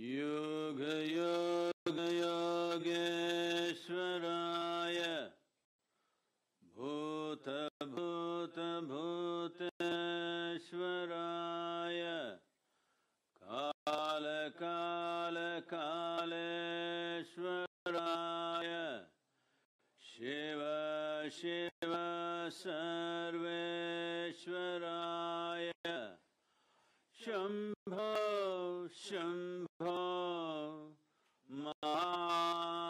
योगयोगयोगेश्वराय भूत भूत भूतश्वराय कालकालकालेश्वराय शिव शिव सर्वे Shambho, Shambho, Ma.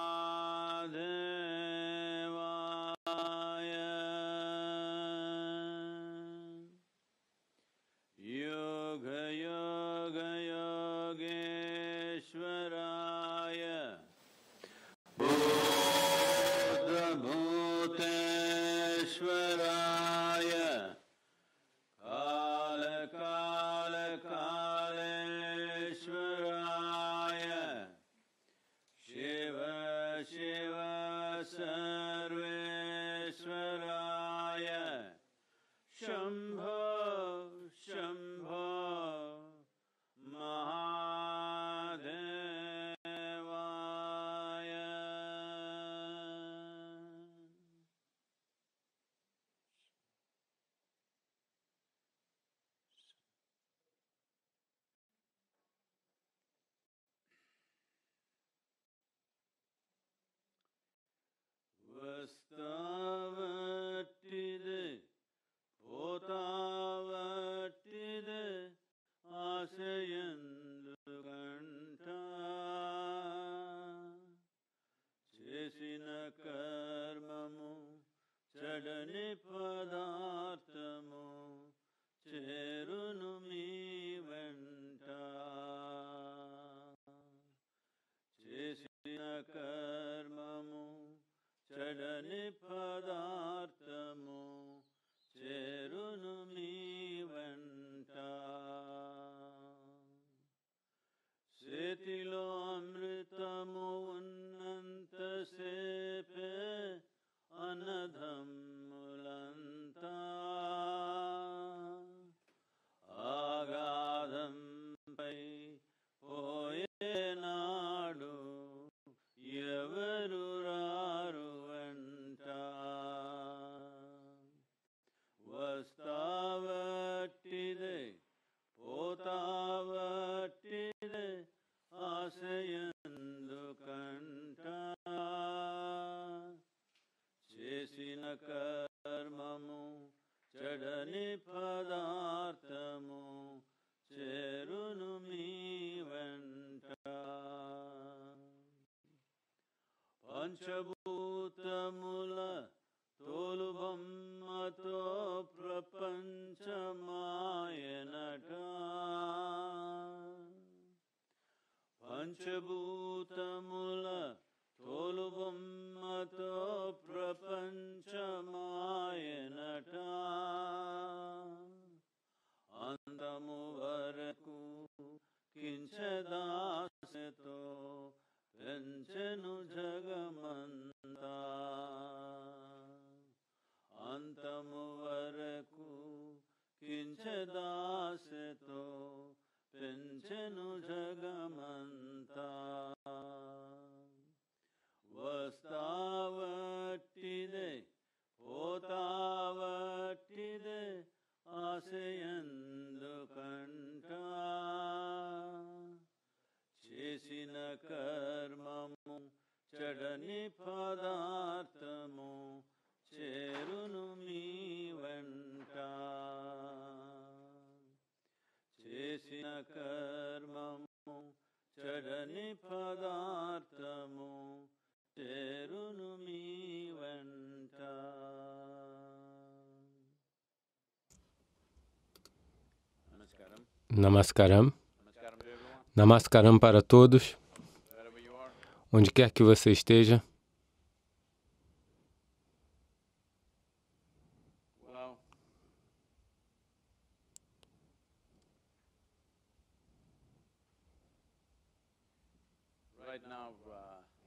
does not Namaskaram. Namaskaram para todos, onde quer que você esteja.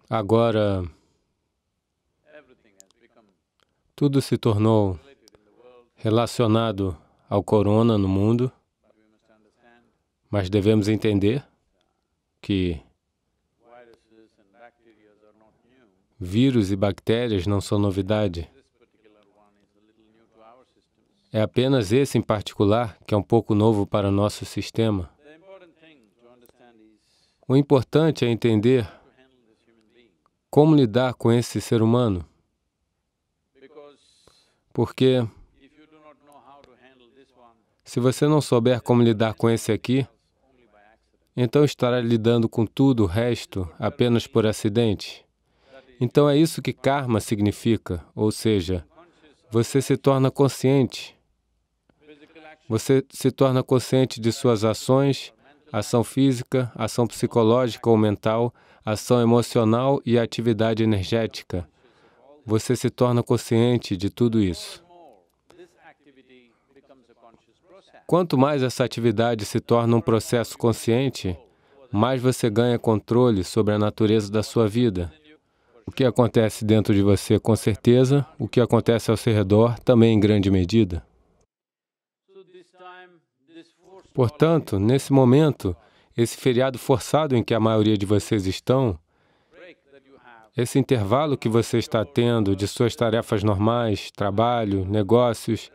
Agora, tudo se tornou relacionado ao corona no mundo. Mas devemos entender que vírus e bactérias não são novidade. É apenas esse em particular que é um pouco novo para o nosso sistema. O importante é entender como lidar com esse ser humano. Porque se você não souber como lidar com esse aqui, então estará lidando com tudo o resto apenas por acidente. Então é isso que karma significa, ou seja, você se torna consciente. Você se torna consciente de suas ações, ação física, ação psicológica ou mental, ação emocional e atividade energética. Você se torna consciente de tudo isso. Quanto mais essa atividade se torna um processo consciente, mais você ganha controle sobre a natureza da sua vida. O que acontece dentro de você, com certeza, o que acontece ao seu redor, também em grande medida. Portanto, nesse momento, esse feriado forçado em que a maioria de vocês estão, esse intervalo que você está tendo de suas tarefas normais, trabalho, negócios,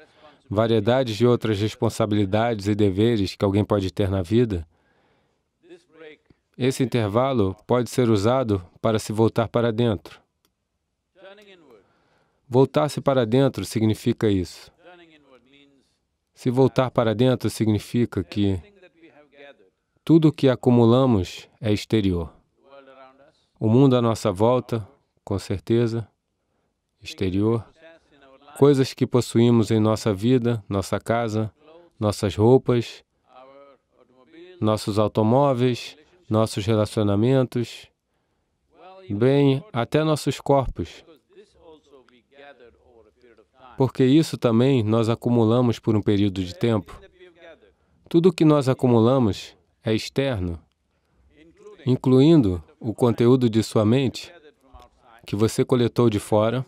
variedades de outras responsabilidades e deveres que alguém pode ter na vida, esse intervalo pode ser usado para se voltar para dentro. Voltar-se para dentro significa isso. Se voltar para dentro significa que tudo o que acumulamos é exterior. O mundo à nossa volta, com certeza, exterior coisas que possuímos em nossa vida, nossa casa, nossas roupas, nossos automóveis, nossos relacionamentos, bem, até nossos corpos. Porque isso também nós acumulamos por um período de tempo. Tudo o que nós acumulamos é externo, incluindo o conteúdo de sua mente, que você coletou de fora,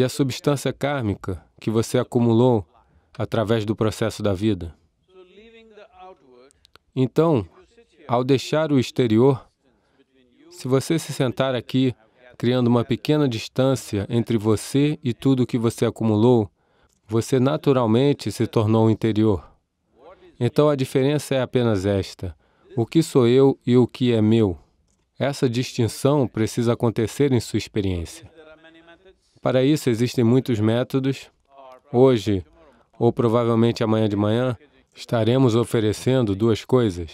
e a substância kármica que você acumulou através do processo da vida. Então, ao deixar o exterior, se você se sentar aqui criando uma pequena distância entre você e tudo o que você acumulou, você naturalmente se tornou interior. Então a diferença é apenas esta: o que sou eu e o que é meu. Essa distinção precisa acontecer em sua experiência. Para isso existem muitos métodos. Hoje, ou provavelmente amanhã de manhã, estaremos oferecendo duas coisas.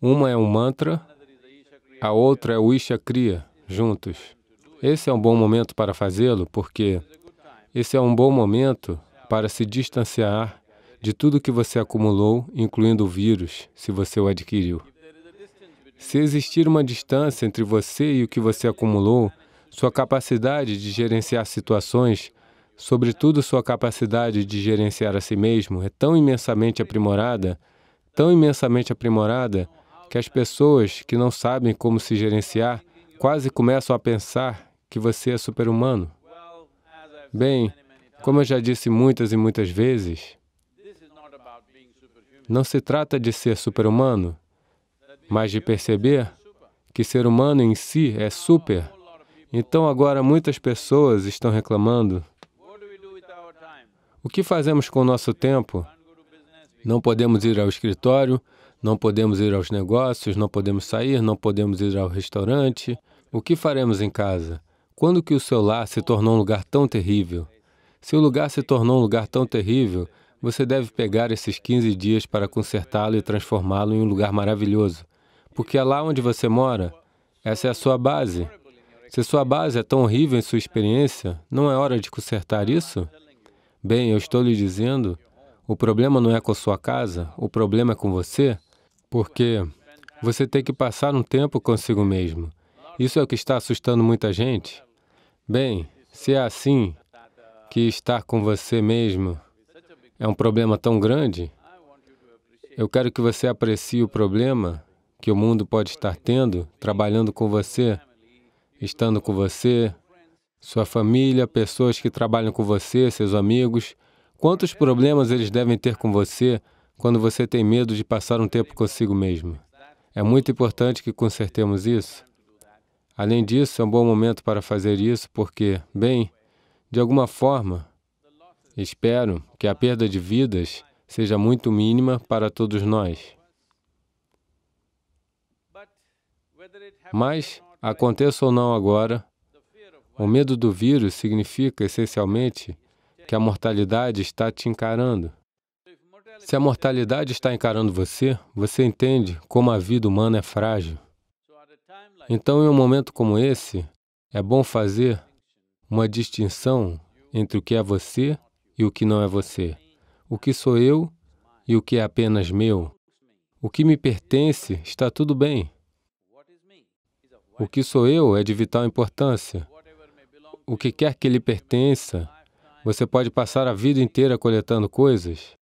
Uma é um mantra, a outra é o Isha Kriya, juntos. Esse é um bom momento para fazê-lo, porque esse é um bom momento para se distanciar de tudo que você acumulou, incluindo o vírus, se você o adquiriu. Se existir uma distância entre você e o que você acumulou, sua capacidade de gerenciar situações, sobretudo sua capacidade de gerenciar a si mesmo, é tão imensamente aprimorada, tão imensamente aprimorada, que as pessoas que não sabem como se gerenciar quase começam a pensar que você é super-humano. Bem, como eu já disse muitas e muitas vezes, não se trata de ser super-humano, mas de perceber que ser humano em si é super então agora muitas pessoas estão reclamando. O que fazemos com o nosso tempo? Não podemos ir ao escritório, não podemos ir aos negócios, não podemos sair, não podemos ir ao restaurante. O que faremos em casa? Quando que o seu lar se tornou um lugar tão terrível? Se o lugar se tornou um lugar tão terrível, você deve pegar esses 15 dias para consertá-lo e transformá-lo em um lugar maravilhoso. Porque é lá onde você mora, essa é a sua base. Se sua base é tão horrível em sua experiência, não é hora de consertar isso? Bem, eu estou lhe dizendo, o problema não é com a sua casa, o problema é com você, porque você tem que passar um tempo consigo mesmo. Isso é o que está assustando muita gente. Bem, se é assim que estar com você mesmo é um problema tão grande, eu quero que você aprecie o problema que o mundo pode estar tendo trabalhando com você estando com você, sua família, pessoas que trabalham com você, seus amigos. Quantos problemas eles devem ter com você quando você tem medo de passar um tempo consigo mesmo? É muito importante que consertemos isso. Além disso, é um bom momento para fazer isso porque, bem, de alguma forma, espero que a perda de vidas seja muito mínima para todos nós. Mas, aconteça ou não agora, o medo do vírus significa, essencialmente, que a mortalidade está te encarando. Se a mortalidade está encarando você, você entende como a vida humana é frágil. Então, em um momento como esse, é bom fazer uma distinção entre o que é você e o que não é você, o que sou eu e o que é apenas meu. O que me pertence está tudo bem. O que sou eu é de vital importância. O que quer que lhe pertença, você pode passar a vida inteira coletando coisas,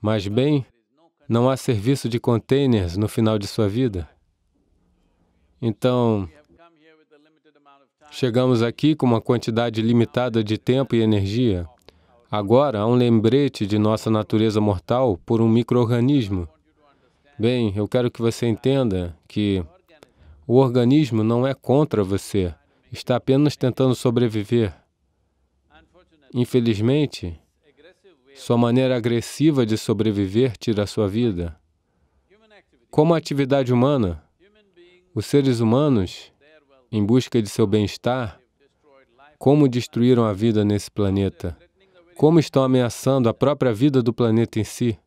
mas, bem, não há serviço de containers no final de sua vida. Então, chegamos aqui com uma quantidade limitada de tempo e energia. Agora, há um lembrete de nossa natureza mortal por um microorganismo. Bem, eu quero que você entenda que o organismo não é contra você, está apenas tentando sobreviver. Infelizmente, sua maneira agressiva de sobreviver tira a sua vida. Como a atividade humana, os seres humanos, em busca de seu bem-estar, como destruíram a vida nesse planeta, como estão ameaçando a própria vida do planeta em si.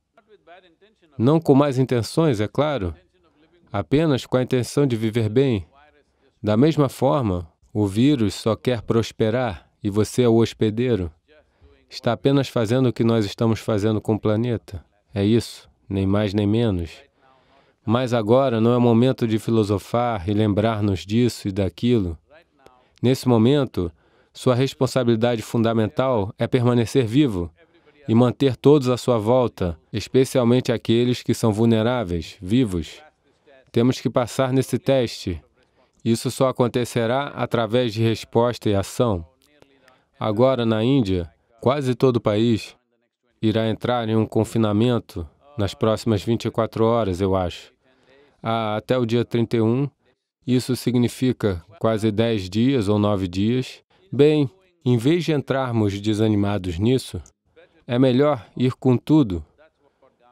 Não com más intenções, é claro, apenas com a intenção de viver bem. Da mesma forma, o vírus só quer prosperar e você é o hospedeiro. Está apenas fazendo o que nós estamos fazendo com o planeta. É isso, nem mais nem menos. Mas agora não é momento de filosofar e lembrar-nos disso e daquilo. Nesse momento, sua responsabilidade fundamental é permanecer vivo e manter todos à sua volta, especialmente aqueles que são vulneráveis, vivos. Temos que passar nesse teste. Isso só acontecerá através de resposta e ação. Agora, na Índia, quase todo o país irá entrar em um confinamento nas próximas 24 horas, eu acho. Ah, até o dia 31, isso significa quase 10 dias ou 9 dias. Bem, em vez de entrarmos desanimados nisso, é melhor ir com tudo.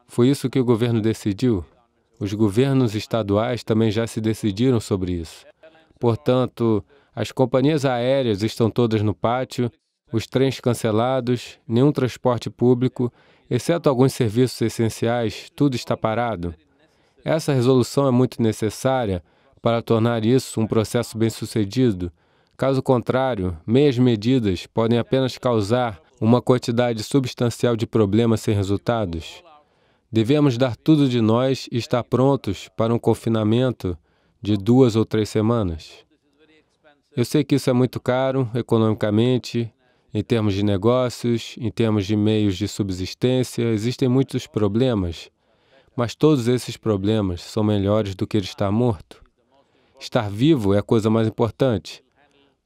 Foi isso que o governo decidiu. Os governos estaduais também já se decidiram sobre isso. Portanto, as companhias aéreas estão todas no pátio, os trens cancelados, nenhum transporte público, exceto alguns serviços essenciais, tudo está parado. Essa resolução é muito necessária para tornar isso um processo bem-sucedido. Caso contrário, meias medidas podem apenas causar uma quantidade substancial de problemas sem resultados. Devemos dar tudo de nós e estar prontos para um confinamento de duas ou três semanas. Eu sei que isso é muito caro economicamente, em termos de negócios, em termos de meios de subsistência, existem muitos problemas, mas todos esses problemas são melhores do que estar morto. Estar vivo é a coisa mais importante.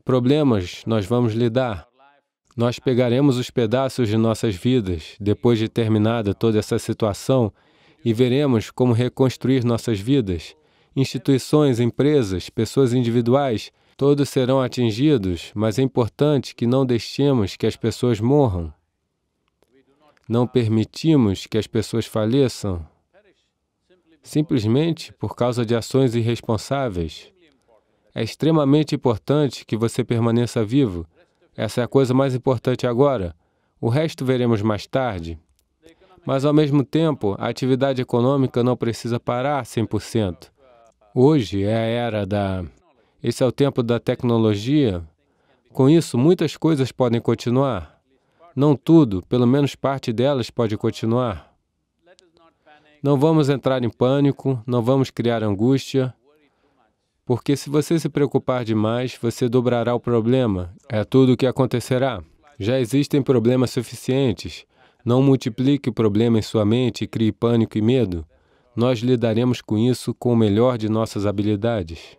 Problemas nós vamos lidar. Nós pegaremos os pedaços de nossas vidas, depois de terminada toda essa situação, e veremos como reconstruir nossas vidas. Instituições, empresas, pessoas individuais, todos serão atingidos, mas é importante que não deixemos que as pessoas morram. Não permitimos que as pessoas faleçam simplesmente por causa de ações irresponsáveis. É extremamente importante que você permaneça vivo essa é a coisa mais importante agora. O resto veremos mais tarde. Mas, ao mesmo tempo, a atividade econômica não precisa parar 100%. Hoje é a era da... Esse é o tempo da tecnologia. Com isso, muitas coisas podem continuar. Não tudo, pelo menos parte delas pode continuar. Não vamos entrar em pânico, não vamos criar angústia, porque se você se preocupar demais, você dobrará o problema. É tudo o que acontecerá. Já existem problemas suficientes. Não multiplique o problema em sua mente e crie pânico e medo. Nós lidaremos com isso com o melhor de nossas habilidades.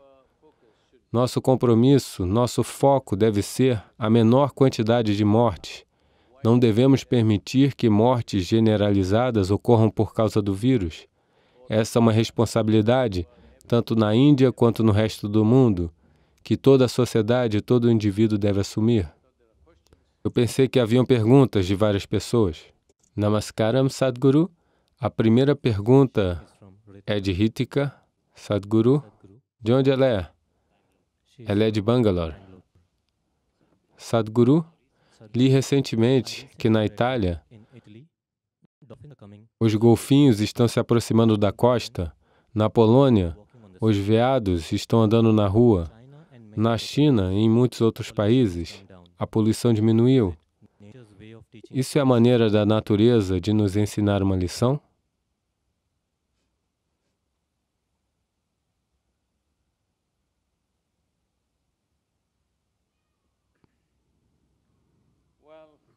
Nosso compromisso, nosso foco deve ser a menor quantidade de mortes. Não devemos permitir que mortes generalizadas ocorram por causa do vírus. Essa é uma responsabilidade tanto na Índia quanto no resto do mundo, que toda a sociedade e todo indivíduo deve assumir? Eu pensei que haviam perguntas de várias pessoas. Namaskaram, Sadhguru. A primeira pergunta é de Hitika, Sadhguru. De onde ela é? Ela é de Bangalore. Sadhguru, li recentemente que na Itália os golfinhos estão se aproximando da costa. Na Polônia, os veados estão andando na rua. Na China e em muitos outros países, a poluição diminuiu. Isso é a maneira da natureza de nos ensinar uma lição?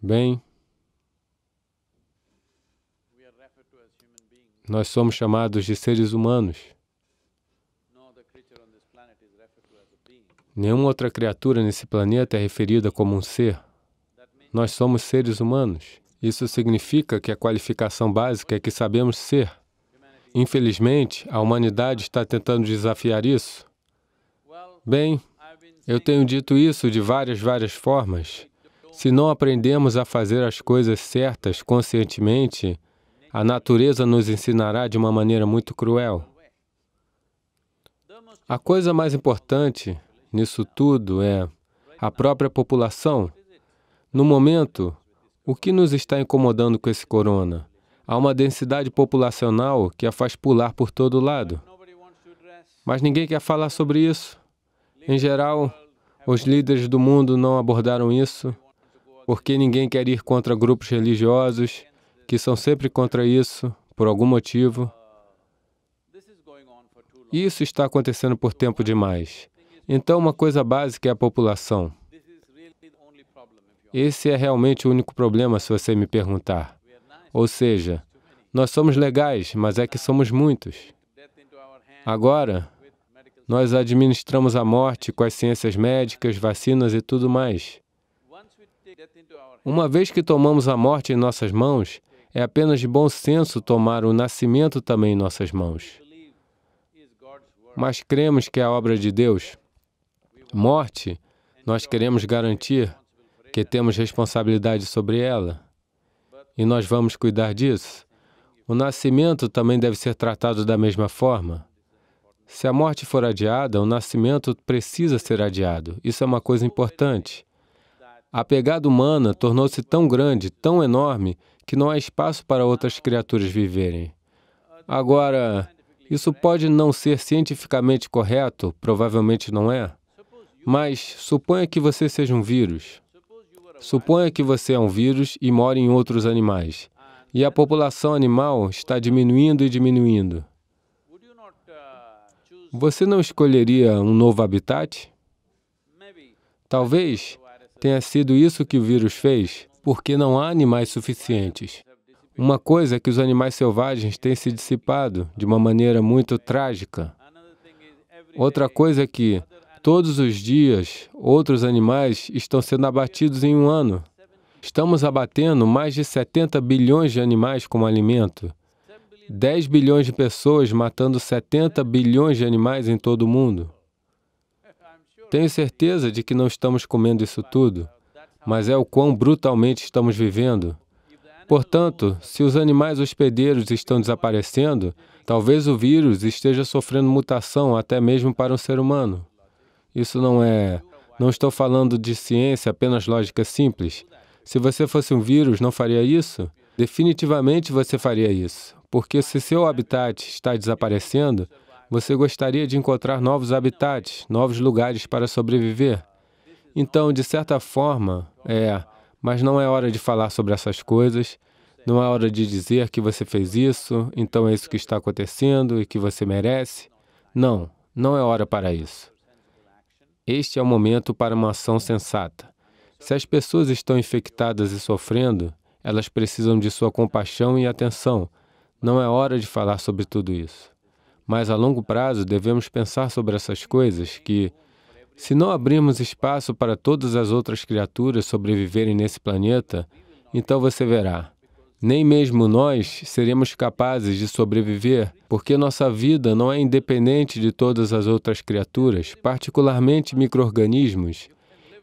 Bem, nós somos chamados de seres humanos. Nenhuma outra criatura nesse planeta é referida como um ser. Nós somos seres humanos. Isso significa que a qualificação básica é que sabemos ser. Infelizmente, a humanidade está tentando desafiar isso. Bem, eu tenho dito isso de várias, várias formas. Se não aprendemos a fazer as coisas certas conscientemente, a natureza nos ensinará de uma maneira muito cruel. A coisa mais importante nisso tudo é a própria população. No momento, o que nos está incomodando com esse corona? Há uma densidade populacional que a faz pular por todo lado. Mas ninguém quer falar sobre isso. Em geral, os líderes do mundo não abordaram isso, porque ninguém quer ir contra grupos religiosos, que são sempre contra isso, por algum motivo. Isso está acontecendo por tempo demais. Então, uma coisa básica é a população. Esse é realmente o único problema, se você me perguntar. Ou seja, nós somos legais, mas é que somos muitos. Agora, nós administramos a morte com as ciências médicas, vacinas e tudo mais. Uma vez que tomamos a morte em nossas mãos, é apenas de bom senso tomar o nascimento também em nossas mãos. Mas cremos que é a obra de Deus morte, nós queremos garantir que temos responsabilidade sobre ela e nós vamos cuidar disso. O nascimento também deve ser tratado da mesma forma. Se a morte for adiada, o nascimento precisa ser adiado. Isso é uma coisa importante. A pegada humana tornou-se tão grande, tão enorme, que não há espaço para outras criaturas viverem. Agora, isso pode não ser cientificamente correto, provavelmente não é. Mas suponha que você seja um vírus. Suponha que você é um vírus e mora em outros animais. E a população animal está diminuindo e diminuindo. Você não escolheria um novo habitat? Talvez tenha sido isso que o vírus fez, porque não há animais suficientes. Uma coisa é que os animais selvagens têm se dissipado de uma maneira muito trágica. Outra coisa é que Todos os dias, outros animais estão sendo abatidos em um ano. Estamos abatendo mais de 70 bilhões de animais como alimento. 10 bilhões de pessoas matando 70 bilhões de animais em todo o mundo. Tenho certeza de que não estamos comendo isso tudo, mas é o quão brutalmente estamos vivendo. Portanto, se os animais hospedeiros estão desaparecendo, talvez o vírus esteja sofrendo mutação até mesmo para um ser humano. Isso não é. Não estou falando de ciência, apenas lógica simples. Se você fosse um vírus, não faria isso? Definitivamente você faria isso, porque se seu habitat está desaparecendo, você gostaria de encontrar novos habitats, novos lugares para sobreviver. Então, de certa forma, é, mas não é hora de falar sobre essas coisas, não é hora de dizer que você fez isso, então é isso que está acontecendo e que você merece. Não, não é hora para isso. Este é o momento para uma ação sensata. Se as pessoas estão infectadas e sofrendo, elas precisam de sua compaixão e atenção. Não é hora de falar sobre tudo isso. Mas a longo prazo devemos pensar sobre essas coisas que, se não abrirmos espaço para todas as outras criaturas sobreviverem nesse planeta, então você verá. Nem mesmo nós seremos capazes de sobreviver, porque nossa vida não é independente de todas as outras criaturas, particularmente micro-organismos.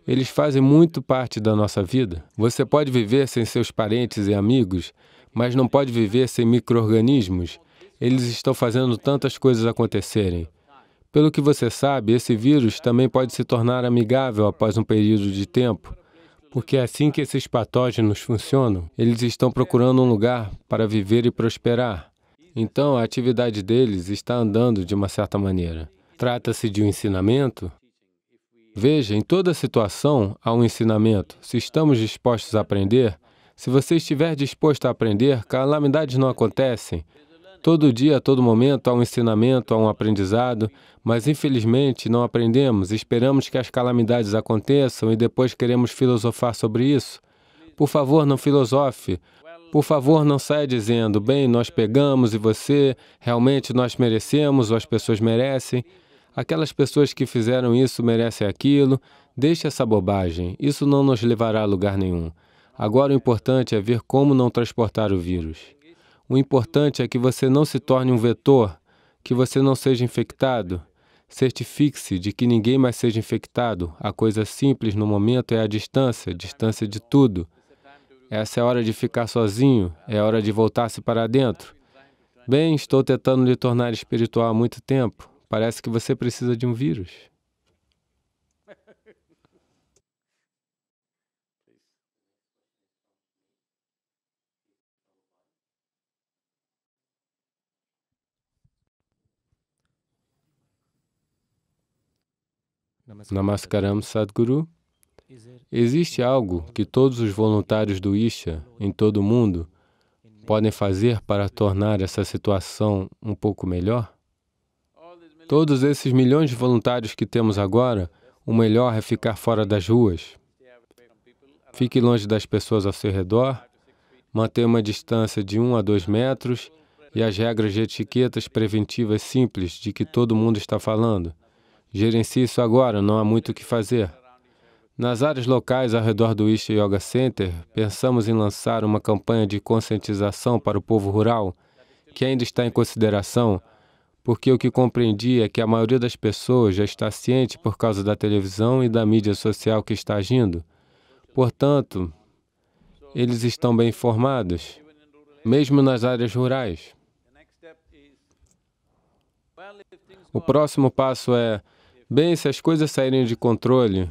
Eles fazem muito parte da nossa vida. Você pode viver sem seus parentes e amigos, mas não pode viver sem micro-organismos. Eles estão fazendo tantas coisas acontecerem. Pelo que você sabe, esse vírus também pode se tornar amigável após um período de tempo. Porque é assim que esses patógenos funcionam. Eles estão procurando um lugar para viver e prosperar. Então, a atividade deles está andando de uma certa maneira. Trata-se de um ensinamento? Veja, em toda situação há um ensinamento. Se estamos dispostos a aprender, se você estiver disposto a aprender, calamidades não acontecem. Todo dia, a todo momento, há um ensinamento, há um aprendizado, mas infelizmente não aprendemos, esperamos que as calamidades aconteçam e depois queremos filosofar sobre isso. Por favor, não filosofe. Por favor, não saia dizendo, bem, nós pegamos e você, realmente nós merecemos ou as pessoas merecem. Aquelas pessoas que fizeram isso merecem aquilo. Deixe essa bobagem, isso não nos levará a lugar nenhum. Agora o importante é ver como não transportar o vírus. O importante é que você não se torne um vetor, que você não seja infectado. Certifique-se de que ninguém mais seja infectado. A coisa simples no momento é a distância, distância de tudo. Essa é a hora de ficar sozinho, é a hora de voltar-se para dentro. Bem, estou tentando lhe tornar espiritual há muito tempo. Parece que você precisa de um vírus. Namaskaram Sadhguru. Existe algo que todos os voluntários do Isha em todo o mundo podem fazer para tornar essa situação um pouco melhor? Todos esses milhões de voluntários que temos agora, o melhor é ficar fora das ruas. Fique longe das pessoas ao seu redor, mantenha uma distância de um a dois metros e as regras de etiquetas preventivas simples de que todo mundo está falando. Gerencie isso agora, não há muito o que fazer. Nas áreas locais ao redor do Isha Yoga Center, pensamos em lançar uma campanha de conscientização para o povo rural, que ainda está em consideração, porque o que compreendi é que a maioria das pessoas já está ciente por causa da televisão e da mídia social que está agindo. Portanto, eles estão bem informados, mesmo nas áreas rurais. O próximo passo é Bem, se as coisas saírem de controle,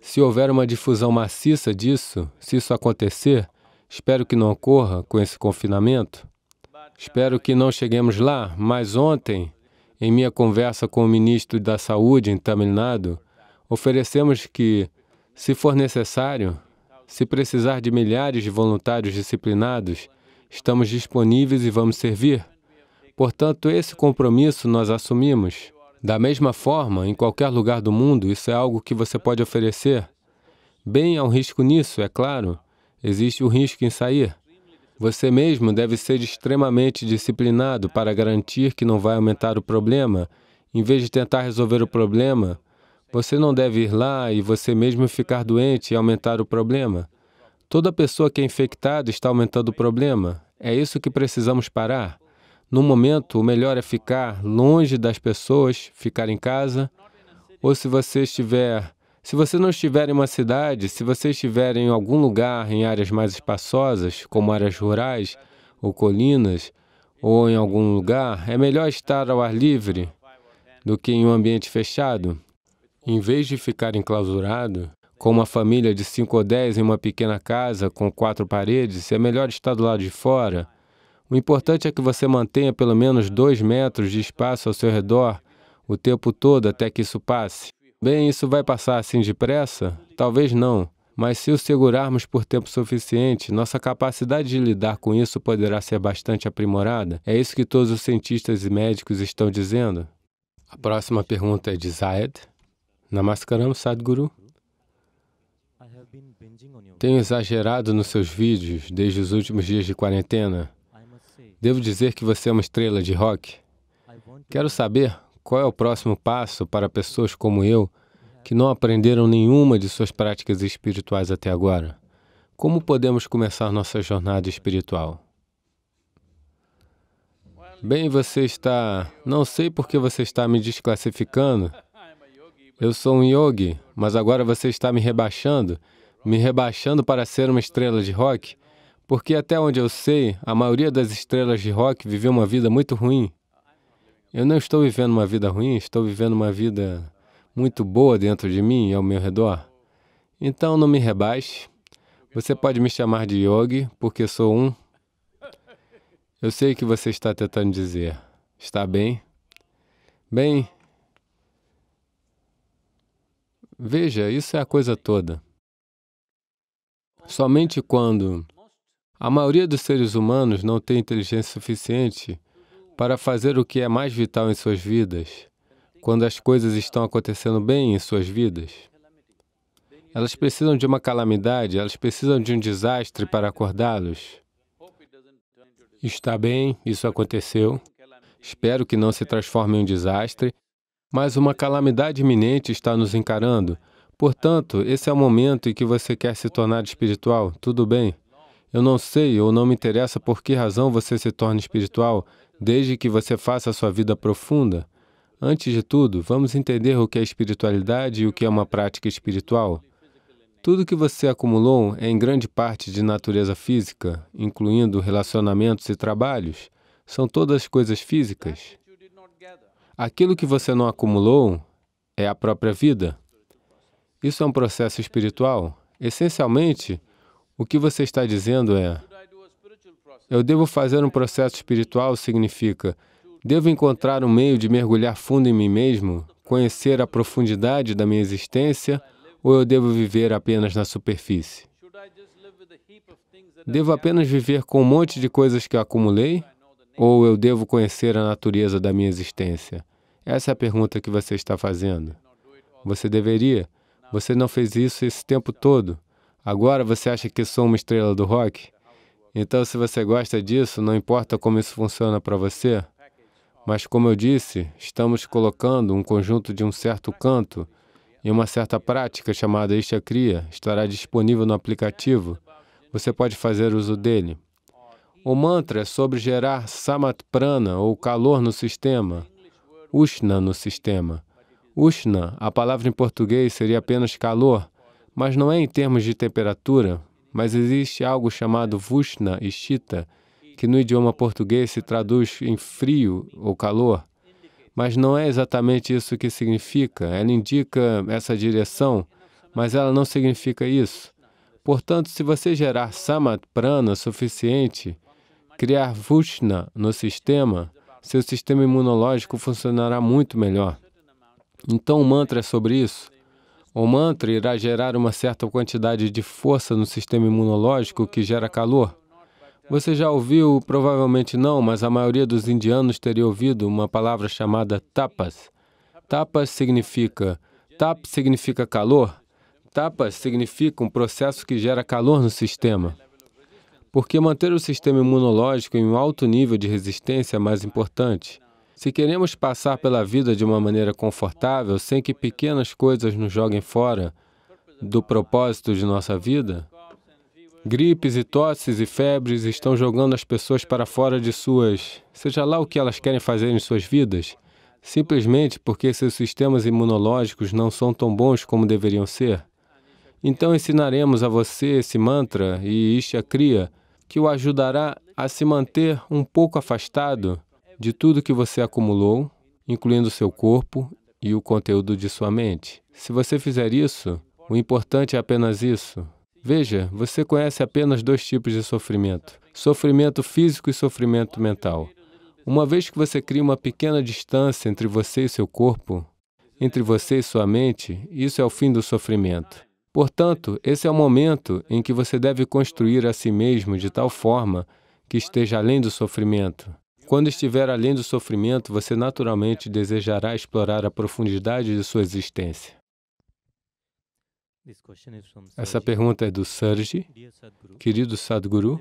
se houver uma difusão maciça disso, se isso acontecer, espero que não ocorra com esse confinamento, espero que não cheguemos lá, mas ontem, em minha conversa com o ministro da Saúde em Tamil Nadu, oferecemos que, se for necessário, se precisar de milhares de voluntários disciplinados, estamos disponíveis e vamos servir. Portanto, esse compromisso nós assumimos. Da mesma forma, em qualquer lugar do mundo, isso é algo que você pode oferecer. Bem, há um risco nisso, é claro. Existe o risco em sair. Você mesmo deve ser extremamente disciplinado para garantir que não vai aumentar o problema. Em vez de tentar resolver o problema, você não deve ir lá e você mesmo ficar doente e aumentar o problema. Toda pessoa que é infectada está aumentando o problema. É isso que precisamos parar. No momento, o melhor é ficar longe das pessoas, ficar em casa, ou se você estiver, se você não estiver em uma cidade, se você estiver em algum lugar em áreas mais espaçosas, como áreas rurais ou colinas, ou em algum lugar, é melhor estar ao ar livre do que em um ambiente fechado. Em vez de ficar enclausurado, com uma família de cinco ou dez em uma pequena casa com quatro paredes, é melhor estar do lado de fora, o importante é que você mantenha pelo menos dois metros de espaço ao seu redor o tempo todo até que isso passe. Bem, isso vai passar assim depressa? Talvez não. Mas se o segurarmos por tempo suficiente, nossa capacidade de lidar com isso poderá ser bastante aprimorada. É isso que todos os cientistas e médicos estão dizendo. A próxima pergunta é de Zayed. Namaskaram, Sadhguru. Tenho exagerado nos seus vídeos desde os últimos dias de quarentena. Devo dizer que você é uma estrela de rock? Quero saber qual é o próximo passo para pessoas como eu que não aprenderam nenhuma de suas práticas espirituais até agora. Como podemos começar nossa jornada espiritual? Bem, você está. Não sei por que você está me desclassificando. Eu sou um yogi, mas agora você está me rebaixando, me rebaixando para ser uma estrela de rock. Porque, até onde eu sei, a maioria das estrelas de rock viveu uma vida muito ruim. Eu não estou vivendo uma vida ruim, estou vivendo uma vida muito boa dentro de mim e ao meu redor. Então, não me rebaixe. Você pode me chamar de yogi, porque sou um. Eu sei o que você está tentando dizer. Está bem? Bem, veja, isso é a coisa toda. Somente quando a maioria dos seres humanos não tem inteligência suficiente para fazer o que é mais vital em suas vidas, quando as coisas estão acontecendo bem em suas vidas. Elas precisam de uma calamidade, elas precisam de um desastre para acordá-los. Está bem, isso aconteceu. Espero que não se transforme em um desastre, mas uma calamidade iminente está nos encarando. Portanto, esse é o momento em que você quer se tornar espiritual, tudo bem. Eu não sei ou não me interessa por que razão você se torna espiritual, desde que você faça a sua vida profunda. Antes de tudo, vamos entender o que é espiritualidade e o que é uma prática espiritual. Tudo que você acumulou é em grande parte de natureza física, incluindo relacionamentos e trabalhos. São todas coisas físicas. Aquilo que você não acumulou é a própria vida. Isso é um processo espiritual. Essencialmente, o que você está dizendo é, eu devo fazer um processo espiritual significa, devo encontrar um meio de mergulhar fundo em mim mesmo, conhecer a profundidade da minha existência, ou eu devo viver apenas na superfície? Devo apenas viver com um monte de coisas que eu acumulei, ou eu devo conhecer a natureza da minha existência? Essa é a pergunta que você está fazendo. Você deveria. Você não fez isso esse tempo todo. Agora você acha que sou uma estrela do rock? Então, se você gosta disso, não importa como isso funciona para você. Mas, como eu disse, estamos colocando um conjunto de um certo canto e uma certa prática chamada Ishakriya estará disponível no aplicativo. Você pode fazer uso dele. O mantra é sobre gerar samat prana ou calor no sistema, ushna no sistema. Ushna, a palavra em português seria apenas calor, mas não é em termos de temperatura, mas existe algo chamado Vushna e Shita, que no idioma português se traduz em frio ou calor. Mas não é exatamente isso que significa. Ela indica essa direção, mas ela não significa isso. Portanto, se você gerar samat prana suficiente, criar vushna no sistema, seu sistema imunológico funcionará muito melhor. Então, o mantra é sobre isso. O mantra irá gerar uma certa quantidade de força no sistema imunológico que gera calor. Você já ouviu, provavelmente não, mas a maioria dos indianos teria ouvido uma palavra chamada tapas. Tapas significa tap significa calor. Tapas significa um processo que gera calor no sistema. Porque manter o sistema imunológico em um alto nível de resistência é mais importante. Se queremos passar pela vida de uma maneira confortável, sem que pequenas coisas nos joguem fora do propósito de nossa vida, gripes e tosses e febres estão jogando as pessoas para fora de suas, seja lá o que elas querem fazer em suas vidas, simplesmente porque seus sistemas imunológicos não são tão bons como deveriam ser. Então ensinaremos a você esse mantra e Isha é Kriya, que o ajudará a se manter um pouco afastado de tudo que você acumulou, incluindo seu corpo e o conteúdo de sua mente. Se você fizer isso, o importante é apenas isso. Veja, você conhece apenas dois tipos de sofrimento: sofrimento físico e sofrimento mental. Uma vez que você cria uma pequena distância entre você e seu corpo, entre você e sua mente, isso é o fim do sofrimento. Portanto, esse é o momento em que você deve construir a si mesmo de tal forma que esteja além do sofrimento. Quando estiver além do sofrimento, você naturalmente desejará explorar a profundidade de sua existência. Essa pergunta é do Sergi. Querido Sadhguru,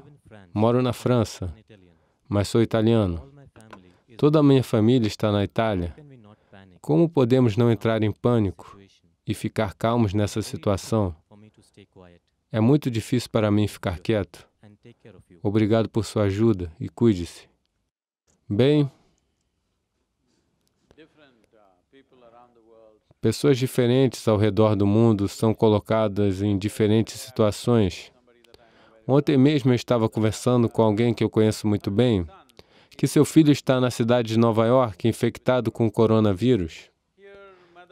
moro na França, mas sou italiano. Toda a minha família está na Itália. Como podemos não entrar em pânico e ficar calmos nessa situação? É muito difícil para mim ficar quieto. Obrigado por sua ajuda e cuide-se. Bem, pessoas diferentes ao redor do mundo são colocadas em diferentes situações. Ontem mesmo eu estava conversando com alguém que eu conheço muito bem, que seu filho está na cidade de Nova York infectado com coronavírus.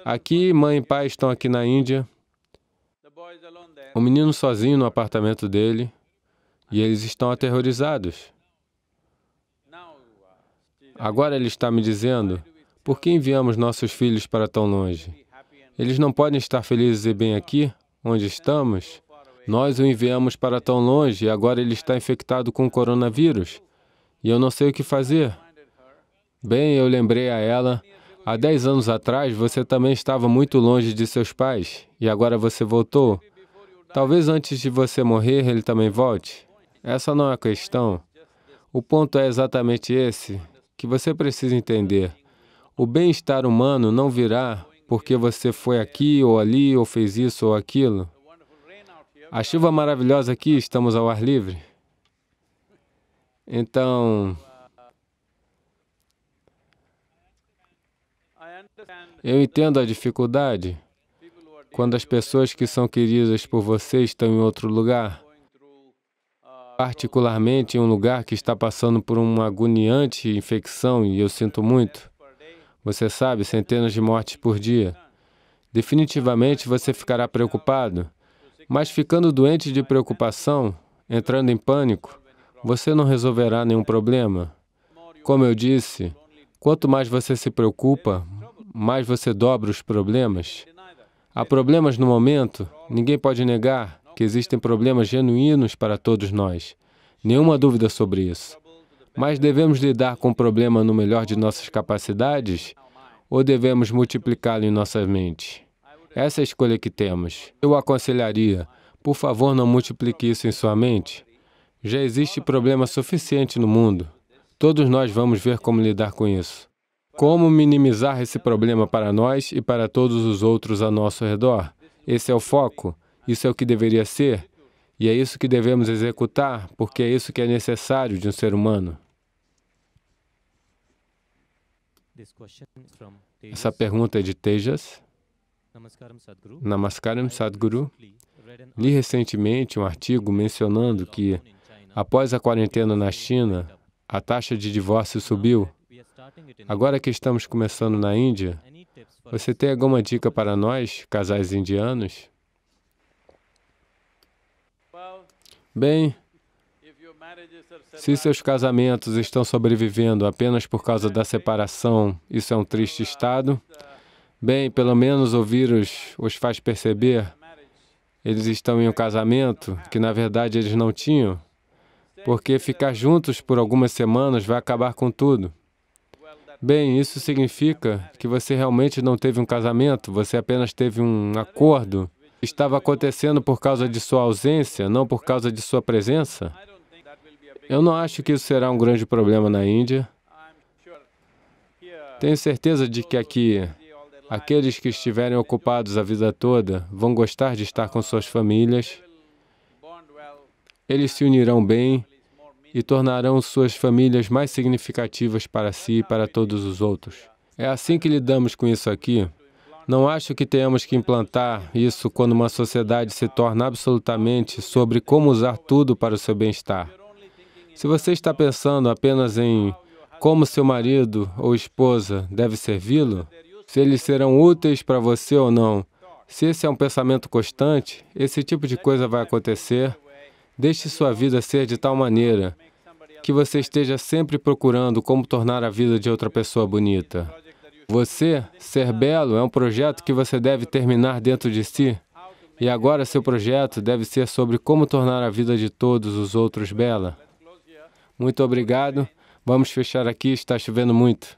Aqui, mãe e pai estão aqui na Índia. O menino sozinho no apartamento dele e eles estão aterrorizados. Agora ele está me dizendo: por que enviamos nossos filhos para tão longe? Eles não podem estar felizes e bem aqui, onde estamos? Nós o enviamos para tão longe e agora ele está infectado com o coronavírus. E eu não sei o que fazer. Bem, eu lembrei a ela: há 10 anos atrás você também estava muito longe de seus pais e agora você voltou. Talvez antes de você morrer ele também volte. Essa não é a questão. O ponto é exatamente esse, que você precisa entender. O bem-estar humano não virá porque você foi aqui ou ali ou fez isso ou aquilo. A chuva maravilhosa aqui, estamos ao ar livre. Então, eu entendo a dificuldade quando as pessoas que são queridas por você estão em outro lugar particularmente em um lugar que está passando por uma agoniante infecção e eu sinto muito. Você sabe, centenas de mortes por dia. Definitivamente você ficará preocupado, mas ficando doente de preocupação, entrando em pânico, você não resolverá nenhum problema. Como eu disse, quanto mais você se preocupa, mais você dobra os problemas. Há problemas no momento, ninguém pode negar que existem problemas genuínos para todos nós. Nenhuma dúvida sobre isso. Mas devemos lidar com o problema no melhor de nossas capacidades ou devemos multiplicá-lo em nossa mente? Essa é a escolha que temos. Eu aconselharia, por favor, não multiplique isso em sua mente. Já existe problema suficiente no mundo. Todos nós vamos ver como lidar com isso. Como minimizar esse problema para nós e para todos os outros ao nosso redor? Esse é o foco. Isso é o que deveria ser, e é isso que devemos executar, porque é isso que é necessário de um ser humano. Essa pergunta é de Tejas. Namaskaram Sadhguru. Li recentemente um artigo mencionando que, após a quarentena na China, a taxa de divórcio subiu. Agora que estamos começando na Índia, você tem alguma dica para nós, casais indianos? Bem, se seus casamentos estão sobrevivendo apenas por causa da separação, isso é um triste estado. Bem, pelo menos o vírus os faz perceber. Eles estão em um casamento que, na verdade, eles não tinham, porque ficar juntos por algumas semanas vai acabar com tudo. Bem, isso significa que você realmente não teve um casamento, você apenas teve um acordo estava acontecendo por causa de sua ausência, não por causa de sua presença? Eu não acho que isso será um grande problema na Índia. Tenho certeza de que aqui, aqueles que estiverem ocupados a vida toda vão gostar de estar com suas famílias. Eles se unirão bem e tornarão suas famílias mais significativas para si e para todos os outros. É assim que lidamos com isso aqui. Não acho que tenhamos que implantar isso quando uma sociedade se torna absolutamente sobre como usar tudo para o seu bem-estar. Se você está pensando apenas em como seu marido ou esposa deve servi-lo, se eles serão úteis para você ou não, se esse é um pensamento constante, esse tipo de coisa vai acontecer. Deixe sua vida ser de tal maneira que você esteja sempre procurando como tornar a vida de outra pessoa bonita. Você, ser belo, é um projeto que você deve terminar dentro de si. E agora seu projeto deve ser sobre como tornar a vida de todos os outros bela. Muito obrigado. Vamos fechar aqui, está chovendo muito.